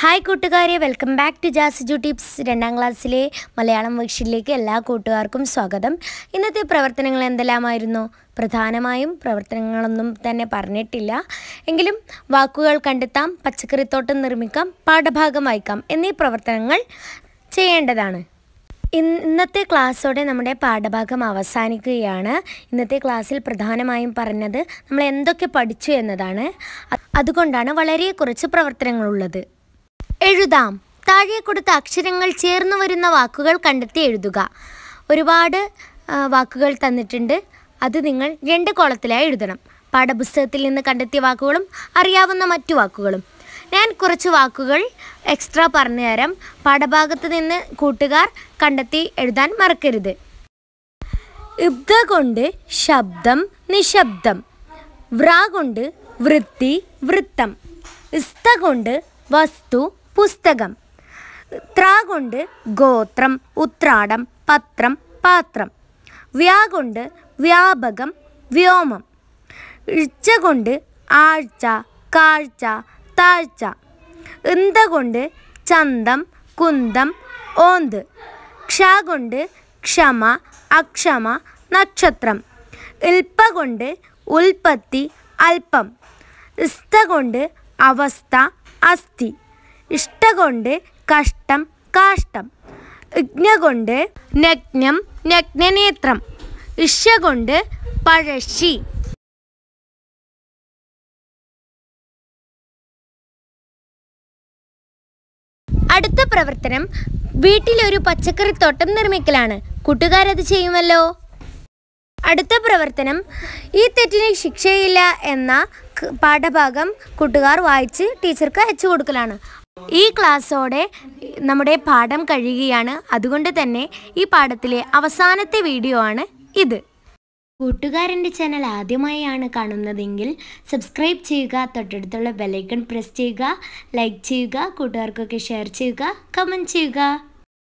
hi കൂട്ടുകാരെ welcome back to ജു tips രണ്ടാം ക്ലാസ്സിലെ മലയാളം വർക്ക്ഷീറ്റിലേക്ക് എല്ലാ കൂട്ടുകാർക്കും സ്വാഗതം ഇന്നത്തെ പ്രവർത്തനങ്ങൾ എന്തെല്ലാമായിരുന്നു പ്രധാനമായും പ്രവർത്തനങ്ങളൊന്നും തന്നെ പറഞ്ഞിട്ടില്ല എങ്കിലും വാക്കുകൾ കണ്ടെത്താം പച്ചക്കറിത്തോട്ടം നിർമ്മിക്കാം പാഠഭാഗം വായിക്കാം എന്നീ പ്രവർത്തനങ്ങൾ ചെയ്യേണ്ടതാണ് ഇന്നത്തെ ക്ലാസ്സോടെ നമ്മുടെ പാഠഭാഗം അവസാനിക്കുകയാണ് ഇന്നത്തെ ക്ലാസ്സിൽ പ്രധാനമായും പറഞ്ഞത് നമ്മൾ എന്തൊക്കെ പഠിച്ചു എന്നതാണ് അതുകൊണ്ടാണ് വളരെ കുറച്ച് പ്രവർത്തനങ്ങളുള്ളത് എഴുതാം താഴെ കൊടുത്ത അക്ഷരങ്ങൾ ചേർന്നു വരുന്ന വാക്കുകൾ കണ്ടെത്തി എഴുതുക ഒരുപാട് വാക്കുകൾ തന്നിട്ടുണ്ട് അത് നിങ്ങൾ രണ്ട് കോളത്തിലായി എഴുതണം പാഠപുസ്തകത്തിൽ നിന്ന് കണ്ടെത്തിയ വാക്കുകളും അറിയാവുന്ന മറ്റു വാക്കുകളും ഞാൻ കുറച്ച് വാക്കുകൾ എക്സ്ട്രാ പറഞ്ഞുതരാം പാഠഭാഗത്ത് നിന്ന് കൂട്ടുകാർ കണ്ടെത്തി എഴുതാൻ മറക്കരുത് ഇബ്ദ കൊണ്ട് ശബ്ദം നിശബ്ദം വ്ര കൊണ്ട് വൃത്തി വൃത്തം ഇസ്ത കൊണ്ട് വസ്തു പുസ്തകം ത്ര കൊണ്ട് ഗോത്രം ഉത്രാടം പത്രം പാത്രം വ്യാ കൊണ്ട് വ്യാപകം വ്യോമം ഇച്ച കൊണ്ട് ആഴ്ച കാഴ്ച താഴ്ച ഇന്ത കൊണ്ട് ചന്തം കുന്തം ഓന്ത് ക്ഷ കൊണ്ട് ക്ഷമ അക്ഷമ നക്ഷത്രം ഇൽപ്പ കൊണ്ട് ഉൽപ്പത്തി അല്പം ഇസ്ത കൊണ്ട് അവസ്ഥ അസ്ഥി ഇഷ്ടകൊണ്ട് കഷ്ടം കാഷ്ടം യജ്ഞ കൊണ്ട് നഗ്നം നഗ്നനേത്രം ഇഷ കൊണ്ട് പഴശ്ശി അടുത്ത പ്രവർത്തനം വീട്ടിലൊരു പച്ചക്കറിത്തോട്ടം നിർമ്മിക്കലാണ് കൂട്ടുകാരത് ചെയ്യുമല്ലോ അടുത്ത പ്രവർത്തനം ഈ തെറ്റിന് ശിക്ഷയില്ല എന്ന പാഠഭാഗം കൂട്ടുകാർ വായിച്ച് ടീച്ചർക്ക് അയച്ചു കൊടുക്കലാണ് ഈ ക്ലാസ്സോടെ നമ്മുടെ പാഠം കഴിയുകയാണ് അതുകൊണ്ട് തന്നെ ഈ പാഠത്തിലെ അവസാനത്തെ വീഡിയോ ആണ് ഇത് കൂട്ടുകാരൻ്റെ ചാനൽ ആദ്യമായാണ് കാണുന്നതെങ്കിൽ സബ്സ്ക്രൈബ് ചെയ്യുക തൊട്ടടുത്തുള്ള ബെലൈക്കൺ പ്രസ് ചെയ്യുക ലൈക്ക് ചെയ്യുക കൂട്ടുകാർക്കൊക്കെ ഷെയർ ചെയ്യുക കമൻറ്റ് ചെയ്യുക